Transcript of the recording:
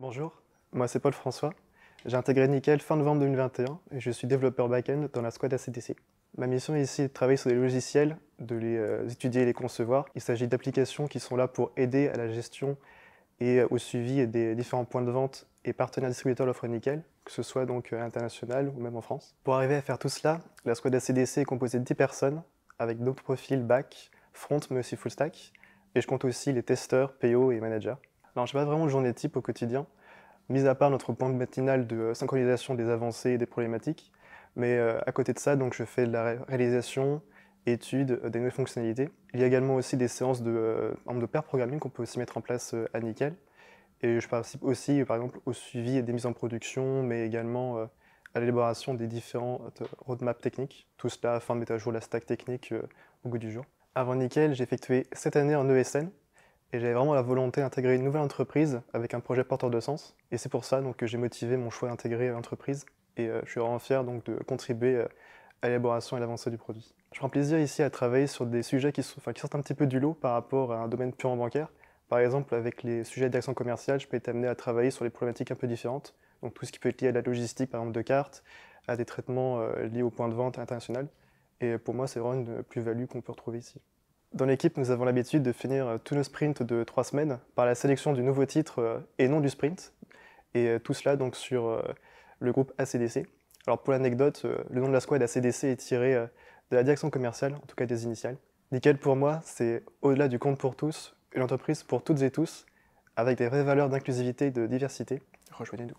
Bonjour, moi c'est Paul François. J'ai intégré Nickel fin novembre 2021 et je suis développeur back-end dans la squad ACDC. Ma mission ici est de travailler sur des logiciels, de les euh, étudier et les concevoir. Il s'agit d'applications qui sont là pour aider à la gestion et euh, au suivi des différents points de vente et partenaires distributeurs de l'offre Nickel, que ce soit donc euh, international ou même en France. Pour arriver à faire tout cela, la squad ACDC est composée de 10 personnes avec d'autres profils back, front mais aussi full stack et je compte aussi les testeurs, PO et managers. Alors, je n'ai pas vraiment de journée type au quotidien, mis à part notre de matinale de euh, synchronisation des avancées et des problématiques. Mais euh, à côté de ça, donc, je fais de la réalisation, études, euh, des nouvelles fonctionnalités. Il y a également aussi des séances de, de pair programming qu'on peut aussi mettre en place à Nickel. Et je participe aussi, par exemple, au suivi des mises en production, mais également à l'élaboration des différentes roadmaps techniques. Tout cela afin de mettre à jour la stack technique au goût du jour. Avant Nickel, j'ai effectué cette année en ESN, et j'avais vraiment la volonté d'intégrer une nouvelle entreprise avec un projet porteur de sens. Et c'est pour ça donc, que j'ai motivé mon choix d'intégrer euh, l'entreprise. Et euh, je suis vraiment fier donc, de contribuer euh, à l'élaboration et l'avancée du produit. Je prends plaisir ici à travailler sur des sujets qui, sont, sortent un petit peu du lot par rapport à un domaine purement bancaire. Par exemple, avec les sujets d'action commerciale, je peux être amené à travailler sur des problématiques un peu différentes. Donc tout ce qui peut être lié à la logistique, par exemple de cartes, à des traitements liés au point de vente international. Et pour moi, c'est vraiment une plus-value qu'on peut retrouver ici. Dans l'équipe, nous avons l'habitude de finir euh, tous nos sprints de trois semaines par la sélection du nouveau titre euh, et non du sprint, et euh, tout cela donc sur le groupe ACDC. Alors pour l'anecdote, le nom de la squad ACDC est tiré de la direction commerciale, en tout cas des initiales. Nickel pour moi, c'est au-delà du compte pour tous, une entreprise pour toutes et tous, avec des vraies valeurs d'inclusivité et de diversité. Rejoignez-nous.